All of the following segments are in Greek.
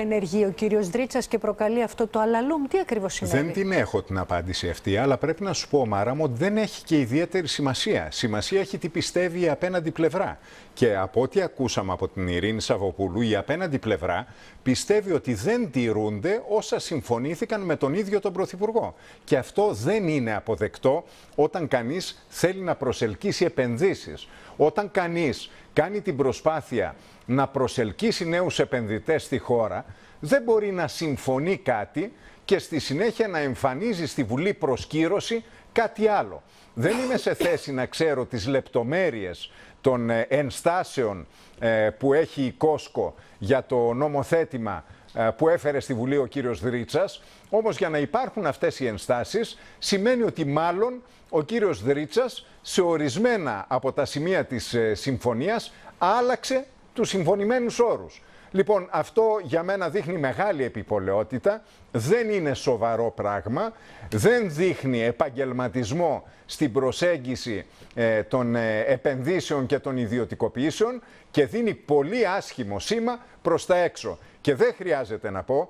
ενεργεί ο κύριος Δρίτσας και προκαλεί αυτό το αλαλούμ. Τι ακριβώς σημαίνει. Δεν την έχω την απάντηση αυτή, αλλά πρέπει να σου πω, Μάρα μου, ότι δεν έχει και ιδιαίτερη σημασία. Σημασία έχει τι πιστεύει η απέναντι πλευρά. Και από ό,τι ακούσαμε από την Ειρήνη Σαββοπούλου, η απέναντι πλευρά πιστεύει ότι δεν τηρούνται όσα συμφωνήθηκαν με τον ίδιο τον Πρωθυπουργό. Και αυτό δεν είναι αποδεκτό όταν κανείς θέλει να προσελκύσει επενδύσεις. Όταν κανείς κάνει την προσπάθεια να προσελκύσει νέους επενδυτές στη χώρα δεν μπορεί να συμφωνεί κάτι και στη συνέχεια να εμφανίζει στη Βουλή προσκύρωση κάτι άλλο. Δεν είμαι σε θέση να ξέρω τις λεπτομέρειες των ε, ενστάσεων ε, που έχει η Κόσκο για το νομοθέτημα ε, που έφερε στη Βουλή ο κύριος Δρίτσας. Όμως για να υπάρχουν αυτές οι ενστάσεις σημαίνει ότι μάλλον ο κύριος Δρίτσας σε ορισμένα από τα σημεία της συμφωνίας άλλαξε τους συμφωνημένους όρους. Λοιπόν, αυτό για μένα δείχνει μεγάλη επιπολαιότητα. Δεν είναι σοβαρό πράγμα. Δεν δείχνει επαγγελματισμό στην προσέγγιση ε, των ε, επενδύσεων και των ιδιωτικοποιήσεων και δίνει πολύ άσχημο σήμα προς τα έξω. Και δεν χρειάζεται να πω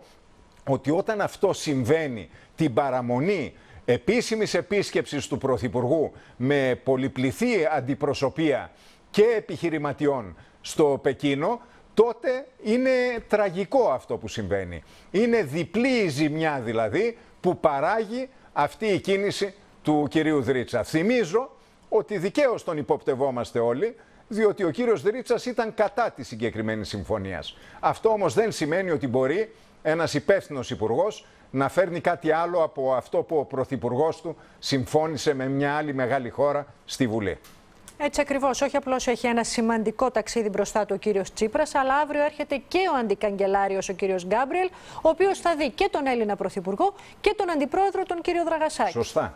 ότι όταν αυτό συμβαίνει την παραμονή επίσημης επίσκεψης του Πρωθυπουργού με πολυπληθή αντιπροσωπεία και επιχειρηματιών στο Πεκίνο, τότε είναι τραγικό αυτό που συμβαίνει. Είναι διπλή η ζημιά δηλαδή που παράγει αυτή η κίνηση του κυρίου Δρίτσα. Θυμίζω ότι δικαίως τον υποπτευόμαστε όλοι, διότι ο κύριος Δρίτσας ήταν κατά της συγκεκριμένης συμφωνίας. Αυτό όμως δεν σημαίνει ότι μπορεί ένας υπεύθυνος υπουργός να φέρνει κάτι άλλο από αυτό που ο Πρωθυπουργός του συμφώνησε με μια άλλη μεγάλη χώρα στη Βουλή. Έτσι ακριβώς. Όχι απλώς έχει ένα σημαντικό ταξίδι μπροστά του ο κύριος Τσίπρας, αλλά αύριο έρχεται και ο αντικαγκελάριος ο κύριος Γκάμπριελ, ο οποίος θα δει και τον Έλληνα Πρωθυπουργό και τον Αντιπρόεδρο τον κύριο Δραγασάκη. Σωστά.